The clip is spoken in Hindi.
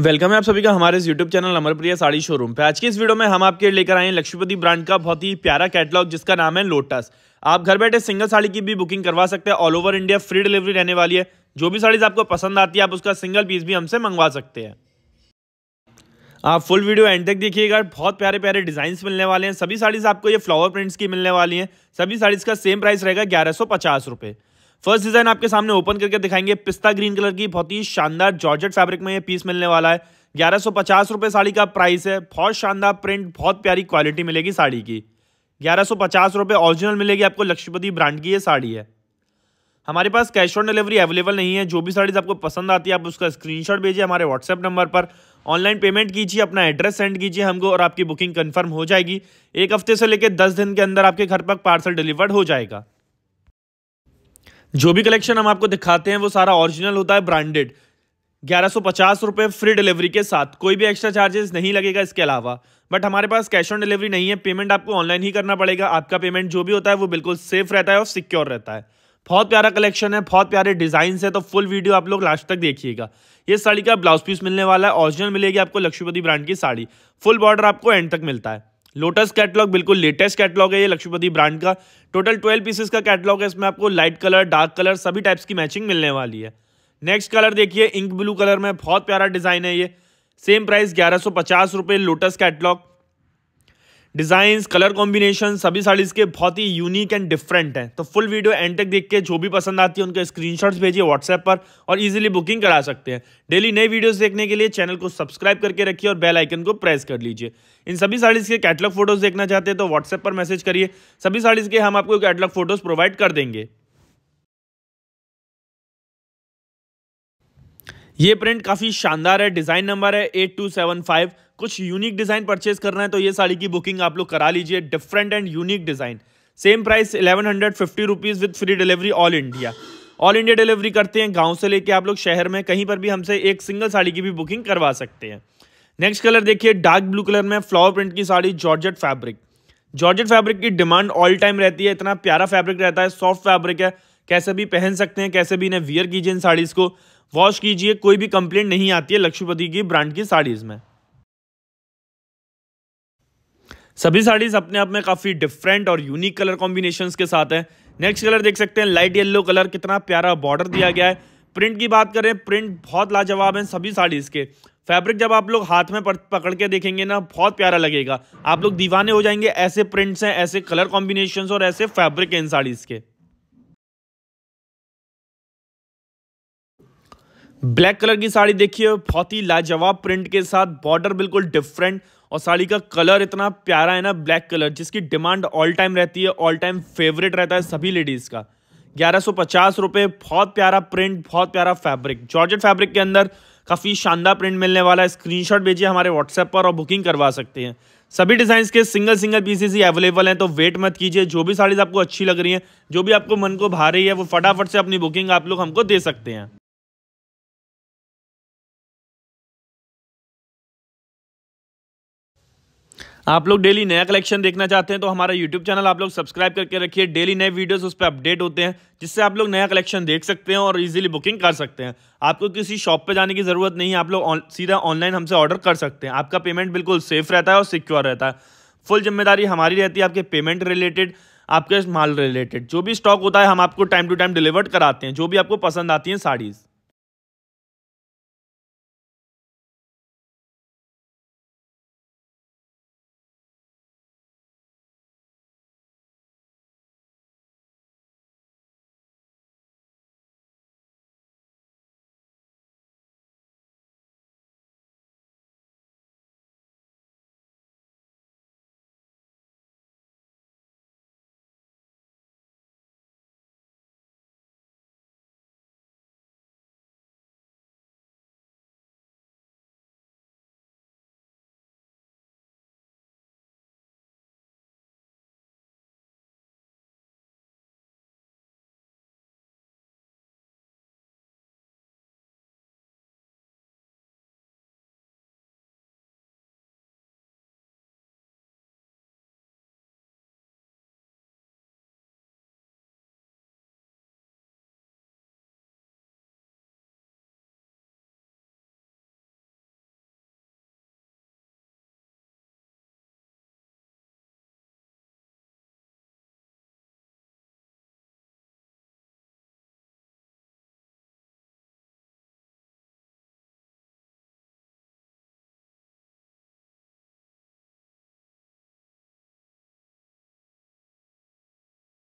वेलकम है आप सभी का हमारे इस YouTube channel Amarpriya sari showroom पे आज की इस वीडियो में हम आपके लेकर आए हैं लक्ष्मीपति ब्रांड का बहुत ही प्यारा कैटलॉग जिसका नाम है लोटस आप घर बैठे सिंगल साड़ी की भी बुकिंग करवा सकते हैं all over India free delivery रहने वाली है जो भी साड़ीज आपको पसंद आती है आप उसका सिंगल पीस भी हमसे मंगवा सकते हैं आप फुल वीडियो एंड तक देखिएगा बहुत प्यारे प्यारे डिजाइन मिलने वाले हैं सभी साड़ीज आपको ये फ्लावर प्रिंट्स की मिलने वाली हैं सभी साड़ीज का सेम प्राइस रहेगा ग्यारह सौ पचास रुपये फर्स्ट डिजाइन आपके सामने ओपन करके दिखाएंगे पिस्ता ग्रीन कलर की बहुत ही शानदार जॉर्जेट फैब्रिक में ये पीस मिलने वाला है ग्यारह सौ पचास रुपये साड़ी का प्राइस है बहुत शानदार प्रिंट बहुत प्यारी क्वालिटी मिलेगी साड़ी की ग्यारह सौ पचास रुपये ऑरिजिनल मिलेगी आपको लक्ष्मीपति ब्रांड की ये साड़ी है हमारे पास कैश ऑन डिलीवरी अवेलेबल नहीं है जो भी साड़ीज आपको पसंद आती है आप उसका स्क्रीनशॉट भेजिए हमारे व्हाट्सएप नंबर पर ऑनलाइन पेमेंट कीजिए अपना एड्रेस सेंड कीजिए हमको और आपकी बुकिंग कंफर्म हो जाएगी एक हफ्ते से लेकर दस दिन के अंदर आपके घर पर पार्सल डिलीवर्ड हो जाएगा जो भी कलेक्शन हम आपको दिखाते हैं वो सारा ओरिजिनल होता है ब्रांडेड ग्यारह सौ पचास रुपये फ्री डिलीवरी के साथ कोई भी एक्स्ट्रा चार्जेस नहीं लगेगा इसके अलावा बट हमारे पास कैश ऑन डिलीवरी नहीं है पेमेंट आपको ऑनलाइन ही करना पड़ेगा आपका पेमेंट जो भी होता है वो बिल्कुल सेफ रहता है और सिक्योर रहता है बहुत प्यारा कलेक्शन है बहुत प्यारे डिजाइन है तो फुल वीडियो आप लोग लास्ट तक देखिएगा ये साड़ी का ब्लाउज पीस मिलने वाला है ऑरिजिनल मिलेगी आपको लक्ष्मीपति ब्रांड की साड़ी फुल बॉर्डर आपको एंड तक मिलता है लोटस कैटलॉग बिल्कुल लेटेस्ट कैटलॉग है ये लक्ष्मीपति ब्रांड का टोटल ट्वेल्व पीसेस का कैटलॉग है इसमें आपको लाइट कलर डार्क कलर सभी टाइप्स की मैचिंग मिलने वाली है नेक्स्ट कलर देखिए इंक ब्लू कलर में बहुत प्यारा डिज़ाइन है ये सेम प्राइस ग्यारह सौ पचास रुपये lotus catalogue design colour combination सभी साड़ीज़ के बहुत ही यूनिक एंड डिफरेंट हैं तो फुल वीडियो एंड तक देख के जो भी पसंद आती है उनके स्क्रीनशॉट्स भेजिए व्हाट्सएप पर और इजीली बुकिंग करा सकते हैं डेली नई वीडियोस देखने के लिए चैनल को सब्सक्राइब करके रखिए और बेल आइकन को प्रेस कर लीजिए इन सभी साड़ीज़ के कैटलॉग फोटोज़ देखना चाहते हैं तो व्हाट्सएप पर मैसेज करिए सभी साड़ीज़ के हम आपको कैटलॉग फोटोज़ प्रोवाइड कर देंगे ये प्रिंट काफ़ी शानदार है डिज़ाइन नंबर है एट टू सेवन फाइव कुछ यूनिक डिज़ाइन परचेज करना है तो ये साड़ी की बुकिंग आप लोग करा लीजिए different and unique design same price eleven hundred fifty rupees with free delivery all India all India delivery करते हैं गांव से लेके आप लोग शहर में कहीं पर भी हमसे एक सिंगल साड़ी की भी बुकिंग करवा सकते हैं नेक्स्ट कलर देखिए डार्क ब्लू कलर में फ्लावर प्रिंट की sari georgette fabric georgette fabric की डिमांड ऑल टाइम रहती है इतना प्यारा फैब्रिक रहता है सॉफ्ट फैब्रिक है कैसे भी पहन सकते हैं कैसे भी इन्हें वियर कीजिए इन साड़ीज़ को वॉश कीजिए कोई भी कंप्लेंट नहीं आती है लक्ष्मीपति की ब्रांड की साड़ीज़ में सभी साड़ीज़ अपने आप में काफ़ी डिफरेंट और यूनिक कलर कॉम्बिनेशन के साथ है नेक्स्ट कलर देख सकते हैं लाइट येलो कलर कितना प्यारा बॉर्डर दिया गया है प्रिंट की बात करें प्रिंट बहुत लाजवाब है सभी साड़ीज़ के फैब्रिक जब आप लोग हाथ में पकड़ के देखेंगे ना बहुत प्यारा लगेगा आप लोग दीवाने हो जाएंगे ऐसे प्रिंट्स हैं ऐसे कलर कॉम्बिनेशन और ऐसे फैब्रिक हैं इन साड़ीज़ के ब्लैक कलर की साड़ी देखिए बहुत ही लाजवाब प्रिंट के साथ बॉर्डर बिल्कुल डिफरेंट और साड़ी का कलर इतना प्यारा है ना ब्लैक कलर जिसकी डिमांड ऑल टाइम रहती है ऑल टाइम फेवरेट रहता है सभी लेडीज़ का ग्यारह सौ पचास रुपये बहुत प्यारा प्रिंट बहुत प्यारा फैब्रिक जॉर्जेट फैब्रिक के अंदर काफ़ी शानदार प्रिंट मिलने वाला है स्क्रीनशॉट भेजिए हमारे व्हाट्सएप पर और बुकिंग करवा सकते हैं सभी डिज़ाइन के सिंगल सिंगल पीसेस ही अवेलेबल हैं तो वेट मत कीजिए जो भी साड़ीज़ आपको अच्छी लग रही हैं जो भी आपको मन को भा रही है वो फटाफट से अपनी बुकिंग आप लोग हमको दे सकते हैं आप लोग डेली नया कलेक्शन देखना चाहते हैं तो हमारा यूट्यूब चैनल आप लोग सब्सक्राइब करके रखिए डेली नए वीडियोस उस पर अपडेट होते हैं जिससे आप लोग नया कलेक्शन देख सकते हैं और इजीली बुकिंग कर सकते हैं आपको किसी शॉप पे जाने की ज़रूरत नहीं है आप लोग सीधा ऑनलाइन हमसे ऑर्डर कर सकते हैं आपका पेमेंट बिल्कुल सेफ रहता है और सिक्योर रहता है फुल जिम्मेदारी हमारी रहती है आपके पेमेंट रिलेटेड आपके माल रिलेटेड जो भी स्टॉक होता है हम आपको टाइम टू टाइम डिलीवर्ड कराते हैं जो भी आपको पसंद आती हैं साड़ीज़